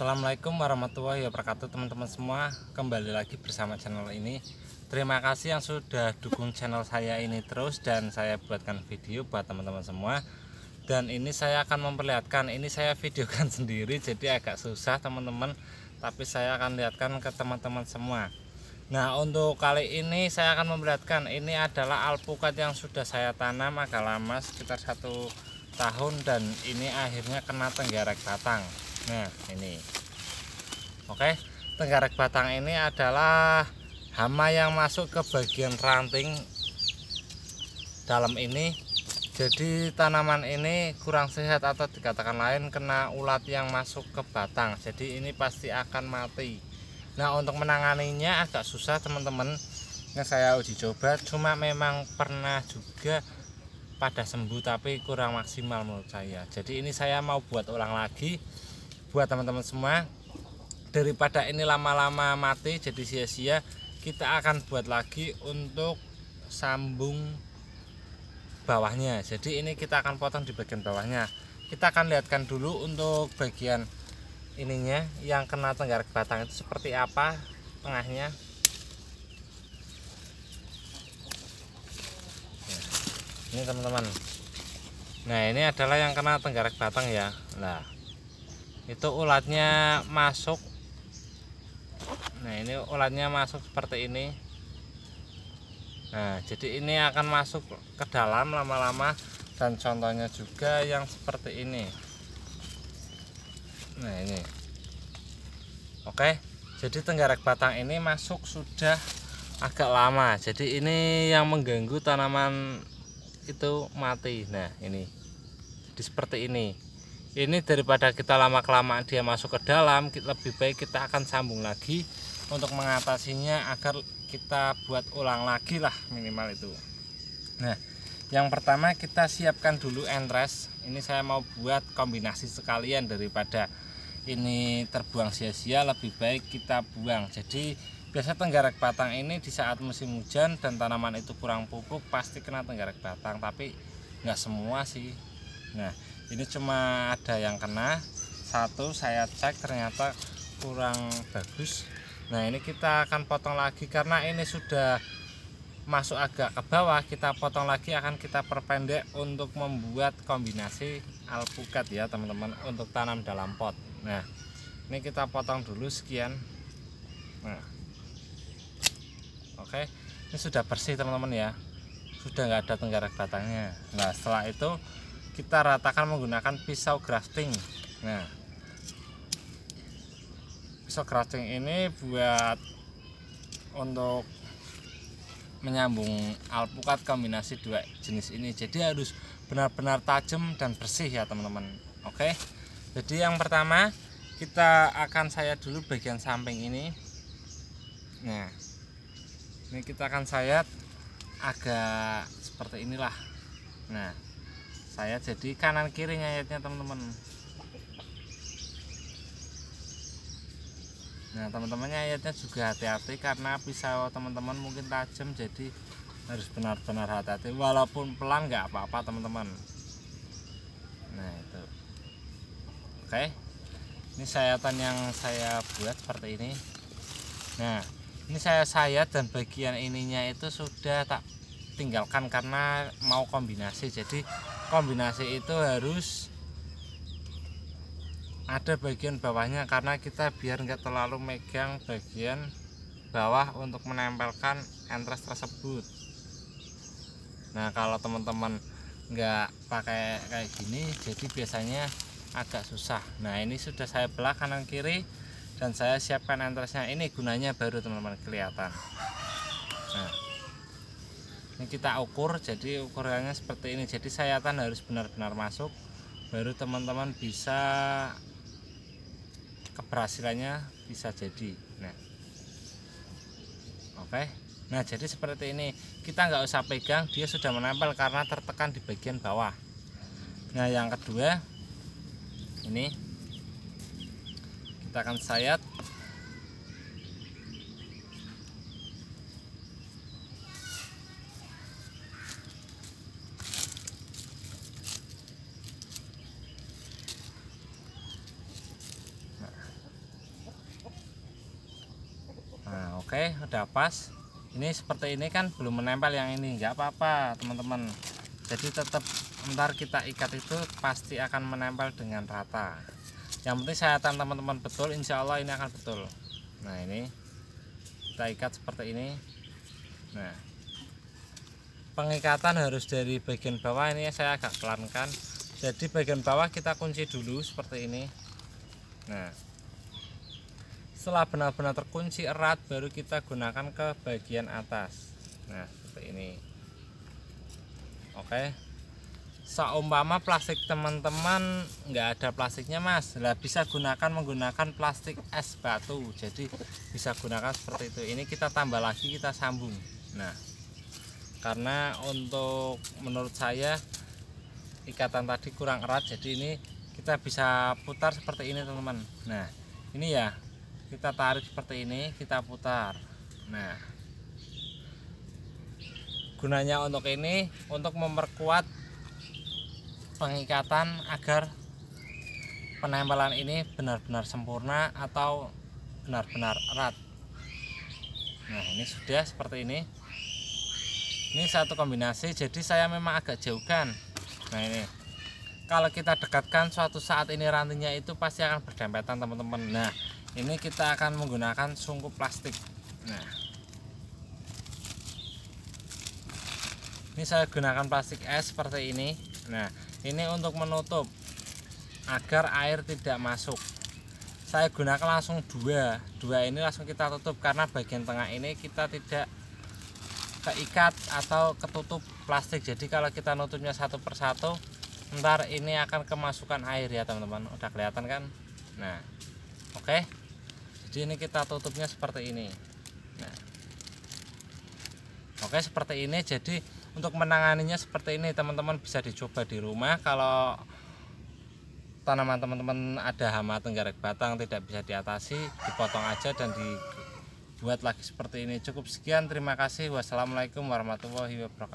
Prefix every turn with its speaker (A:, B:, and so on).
A: Assalamualaikum warahmatullahi wabarakatuh teman-teman semua Kembali lagi bersama channel ini Terima kasih yang sudah dukung channel saya ini terus Dan saya buatkan video buat teman-teman semua Dan ini saya akan memperlihatkan Ini saya videokan sendiri jadi agak susah teman-teman Tapi saya akan lihatkan ke teman-teman semua Nah untuk kali ini saya akan memperlihatkan Ini adalah alpukat yang sudah saya tanam agak lama Sekitar satu tahun dan ini akhirnya kena tenggerek batang nah ini oke tenggarek batang ini adalah hama yang masuk ke bagian ranting dalam ini jadi tanaman ini kurang sehat atau dikatakan lain kena ulat yang masuk ke batang jadi ini pasti akan mati nah untuk menanganinya agak susah teman-teman yang saya uji coba cuma memang pernah juga pada sembuh tapi kurang maksimal menurut saya jadi ini saya mau buat ulang lagi buat teman-teman semua daripada ini lama-lama mati jadi sia-sia kita akan buat lagi untuk sambung bawahnya jadi ini kita akan potong di bagian bawahnya kita akan lihatkan dulu untuk bagian ininya yang kena ke batang itu seperti apa tengahnya ini teman-teman nah ini adalah yang kena tenggarak batang ya nah itu ulatnya masuk nah ini ulatnya masuk seperti ini nah jadi ini akan masuk ke dalam lama-lama dan contohnya juga yang seperti ini nah ini oke jadi tenggarak batang ini masuk sudah agak lama jadi ini yang mengganggu tanaman itu mati nah ini jadi seperti ini ini daripada kita lama-kelamaan dia masuk ke dalam kita lebih baik kita akan sambung lagi untuk mengatasinya agar kita buat ulang lagi lah minimal itu nah yang pertama kita siapkan dulu entres ini saya mau buat kombinasi sekalian daripada ini terbuang sia-sia lebih baik kita buang jadi biasa tenggarak batang ini di saat musim hujan dan tanaman itu kurang pupuk pasti kena tenggarak batang tapi nggak semua sih nah ini cuma ada yang kena satu saya cek ternyata kurang bagus nah ini kita akan potong lagi karena ini sudah masuk agak ke bawah kita potong lagi akan kita perpendek untuk membuat kombinasi alpukat ya teman-teman untuk tanam dalam pot nah ini kita potong dulu sekian nah oke ini sudah bersih teman-teman ya sudah nggak ada tenggarak batangnya nah setelah itu kita ratakan menggunakan pisau grafting nah pisau grafting ini buat untuk menyambung alpukat kombinasi dua jenis ini jadi harus benar-benar tajam dan bersih ya teman-teman oke jadi yang pertama kita akan saya dulu bagian samping ini nah ini kita akan sayat agak seperti inilah nah saya jadi kanan kiri ngayatnya teman-teman nah teman-teman ngayatnya juga hati-hati karena pisau teman-teman mungkin tajam jadi harus benar-benar hati-hati walaupun pelan nggak apa-apa teman-teman nah itu oke ini sayatan yang saya buat seperti ini nah ini saya sayat dan bagian ininya itu sudah tak tinggalkan karena mau kombinasi jadi kombinasi itu harus ada bagian bawahnya karena kita biar nggak terlalu megang bagian bawah untuk menempelkan entres tersebut nah kalau teman-teman nggak pakai kayak gini jadi biasanya agak susah nah ini sudah saya belah kanan kiri dan saya siapkan entresnya ini gunanya baru teman-teman kelihatan nah ini kita ukur jadi ukurannya seperti ini jadi sayatan harus benar-benar masuk baru teman-teman bisa keberhasilannya bisa jadi nah oke okay. nah jadi seperti ini kita nggak usah pegang dia sudah menempel karena tertekan di bagian bawah nah yang kedua ini kita akan sayat oke udah pas ini seperti ini kan belum menempel yang ini nggak apa-apa teman-teman jadi tetap ntar kita ikat itu pasti akan menempel dengan rata yang penting saya sayatan teman-teman betul insya Allah ini akan betul nah ini kita ikat seperti ini nah pengikatan harus dari bagian bawah ini saya agak pelankan jadi bagian bawah kita kunci dulu seperti ini nah setelah benar-benar terkunci erat baru kita gunakan ke bagian atas nah seperti ini oke seumpama plastik teman-teman nggak ada plastiknya mas lah bisa gunakan menggunakan plastik es batu jadi bisa gunakan seperti itu ini kita tambah lagi kita sambung nah karena untuk menurut saya ikatan tadi kurang erat jadi ini kita bisa putar seperti ini teman-teman nah ini ya kita tarik seperti ini kita putar nah gunanya untuk ini untuk memperkuat pengikatan agar penempelan ini benar-benar sempurna atau benar-benar erat nah ini sudah seperti ini ini satu kombinasi jadi saya memang agak jauhkan nah ini kalau kita dekatkan suatu saat ini rantingnya itu pasti akan berdempetan teman-teman nah ini kita akan menggunakan sungkup plastik nah ini saya gunakan plastik es seperti ini nah ini untuk menutup agar air tidak masuk saya gunakan langsung dua dua ini langsung kita tutup karena bagian tengah ini kita tidak keikat atau ketutup plastik jadi kalau kita nutupnya satu persatu ntar ini akan kemasukan air ya teman-teman udah kelihatan kan nah oke okay jadi ini kita tutupnya seperti ini nah. oke seperti ini jadi untuk menanganinya seperti ini teman-teman bisa dicoba di rumah kalau tanaman teman-teman ada hama tenggarek batang tidak bisa diatasi dipotong aja dan dibuat lagi seperti ini cukup sekian terima kasih wassalamualaikum warahmatullahi wabarakatuh